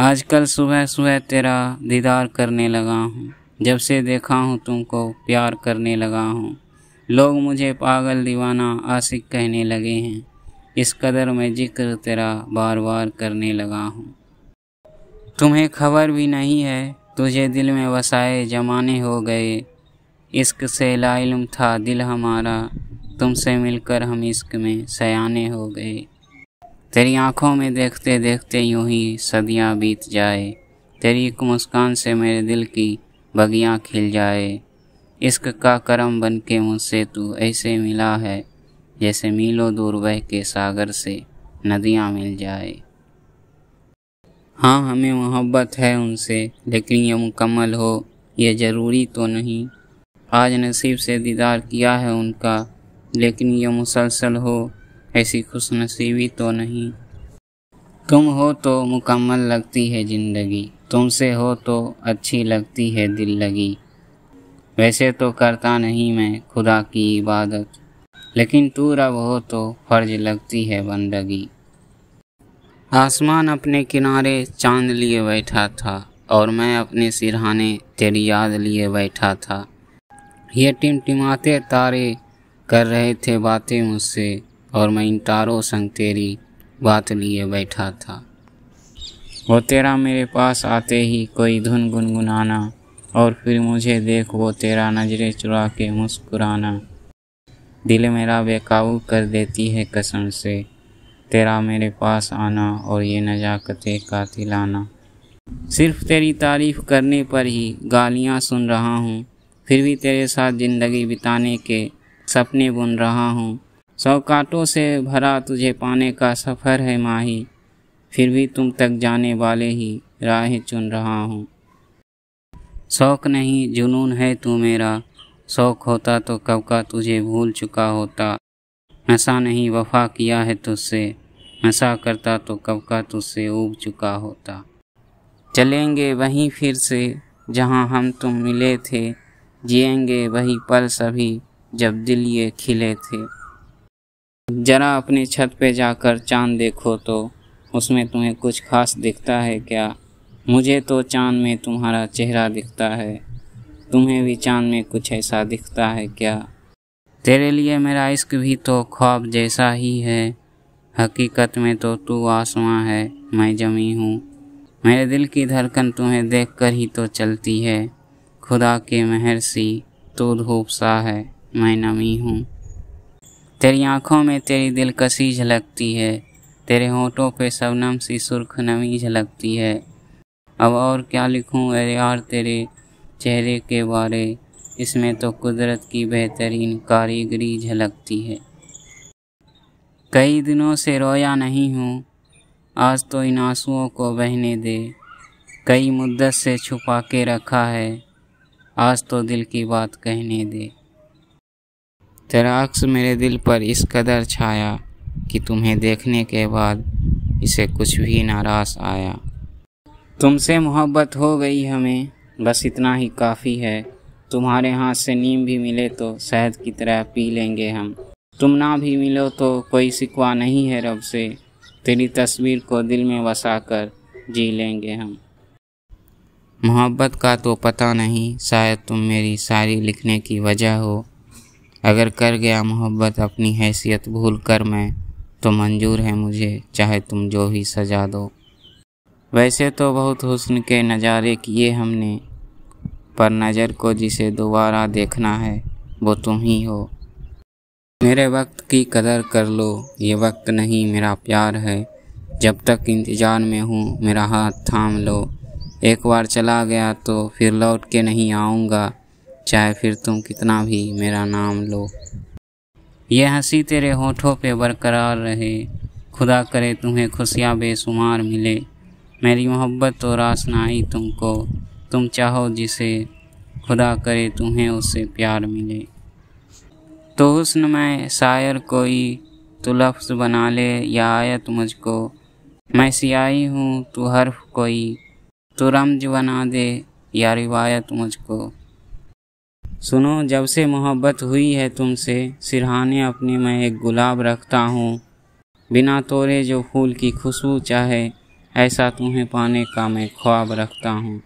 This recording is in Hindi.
आजकल सुबह सुबह तेरा दीदार करने लगा हूँ जब से देखा हूँ तुमको प्यार करने लगा हूँ लोग मुझे पागल दीवाना आशिक कहने लगे हैं इस कदर मैं जिक्र तेरा बार बार करने लगा हूँ तुम्हें खबर भी नहीं है तुझे दिल में वसाए जमाने हो गए इश्क से लाइलम था दिल हमारा तुमसे मिलकर हम इश्क में सयाने हो गए तेरी आंखों में देखते देखते यूं ही सदियां बीत जाए तेरी एक मुस्कान से मेरे दिल की बगियां खिल जाए इश्क का करम बन के मुझसे तू ऐसे मिला है जैसे मीलों दूर बह के सागर से नदियाँ मिल जाए हाँ हमें मोहब्बत है उनसे लेकिन ये मुकम्मल हो ये ज़रूरी तो नहीं आज नसीब से दीदार किया है उनका लेकिन ये मुसलसल हो ऐसी खुश नसीबी तो नहीं तुम हो तो मुकम्मल लगती है ज़िंदगी तुमसे हो तो अच्छी लगती है दिल लगी वैसे तो करता नहीं मैं खुदा की इबादत लेकिन तू रब हो तो फर्ज लगती है बंदगी आसमान अपने किनारे चांद लिए बैठा था और मैं अपने सिरहाने तेरी याद लिए बैठा था ये टिमटिमाते तारे कर रहे थे बातें मुझसे और मैं इन तारों संग तेरी बात लिए बैठा था वो तेरा मेरे पास आते ही कोई धुन गुनगुनाना और फिर मुझे देख वो तेरा नजरें चुरा के मुस्कुराना दिल मेरा बेकाबू कर देती है कसम से तेरा मेरे पास आना और ये नजाकते तिलाना सिर्फ तेरी तारीफ करने पर ही गालियाँ सुन रहा हूँ फिर भी तेरे साथ ज़िंदगी बिताने के सपने बुन रहा हूँ सौकाटों से भरा तुझे पाने का सफ़र है माही फिर भी तुम तक जाने वाले ही राह चुन रहा हूँ शौक नहीं जुनून है तू मेरा शौक होता तो कब का तुझे भूल चुका होता नशा नहीं वफा किया है तुझसे नशा करता तो कब का तुझसे उग चुका होता चलेंगे वहीं फिर से जहाँ हम तुम मिले थे जिएंगे वही पल सभी जब दिल ये खिले थे जरा अपनी छत पे जाकर चांद देखो तो उसमें तुम्हें कुछ खास दिखता है क्या मुझे तो चांद में तुम्हारा चेहरा दिखता है तुम्हें भी चांद में कुछ ऐसा दिखता है क्या तेरे लिए मेरा इश्क भी तो ख्वाब जैसा ही है हकीकत में तो तू आसमां है मैं जमी हूँ मेरे दिल की धड़कन तुम्हें देख कर ही तो चलती है खुदा के महर सी तू धूप सा है मैं नमी हूँ तेरी आँखों में तेरी दिलकशी झलकती है तेरे होठों पे सबनम सी सुर्ख नमी झलकती है अब और क्या लिखूँ अरे यार तेरे चेहरे के बारे इसमें तो कुदरत की बेहतरीन कारीगरी झलकती है कई दिनों से रोया नहीं हूँ आज तो इन आंसुओं को बहने दे कई मुद्दत से छुपा के रखा है आज तो दिल की बात कहने दे तेरा अक्स मेरे दिल पर इस कदर छाया कि तुम्हें देखने के बाद इसे कुछ भी नाराज आया तुमसे मोहब्बत हो गई हमें बस इतना ही काफ़ी है तुम्हारे हाथ से नीम भी मिले तो शहद की तरह पी लेंगे हम तुम ना भी मिलो तो कोई सिकवा नहीं है रब से तेरी तस्वीर को दिल में वसा कर जी लेंगे हम मोहब्बत का तो पता नहीं शायद तुम मेरी शायरी लिखने की वजह हो अगर कर गया मोहब्बत अपनी हैसियत भूल कर मैं तो मंजूर है मुझे चाहे तुम जो ही सजा दो वैसे तो बहुत हुस्न के नज़ारे किए हमने पर नज़र को जिसे दोबारा देखना है वो तुम ही हो मेरे वक्त की कदर कर लो ये वक्त नहीं मेरा प्यार है जब तक इंतज़ार में हूँ मेरा हाथ थाम लो एक बार चला गया तो फिर लौट के नहीं आऊँगा चाहे फिर तुम कितना भी मेरा नाम लो ये हंसी तेरे होठों पे बरकरार रहे खुदा करे तुम्हें खुशियाँ बेशुमार मिले मेरी मोहब्बत तो रास ना आई तुमको तुम चाहो जिसे खुदा करे तुम्हें उससे प्यार मिले तो हुस्न में शायर कोई तो लफ्ज़ बना ले या आयत मुझको मैं सियाही हूँ तू हर्फ कोई तो रमज बना दे या रिवायत मुझको सुनो जब से मोहब्बत हुई है तुमसे सिरहाने अपने मैं एक गुलाब रखता हूँ बिना तोड़े जो फूल की खुशबू चाहे ऐसा तुम्हें पाने का मैं ख्वाब रखता हूँ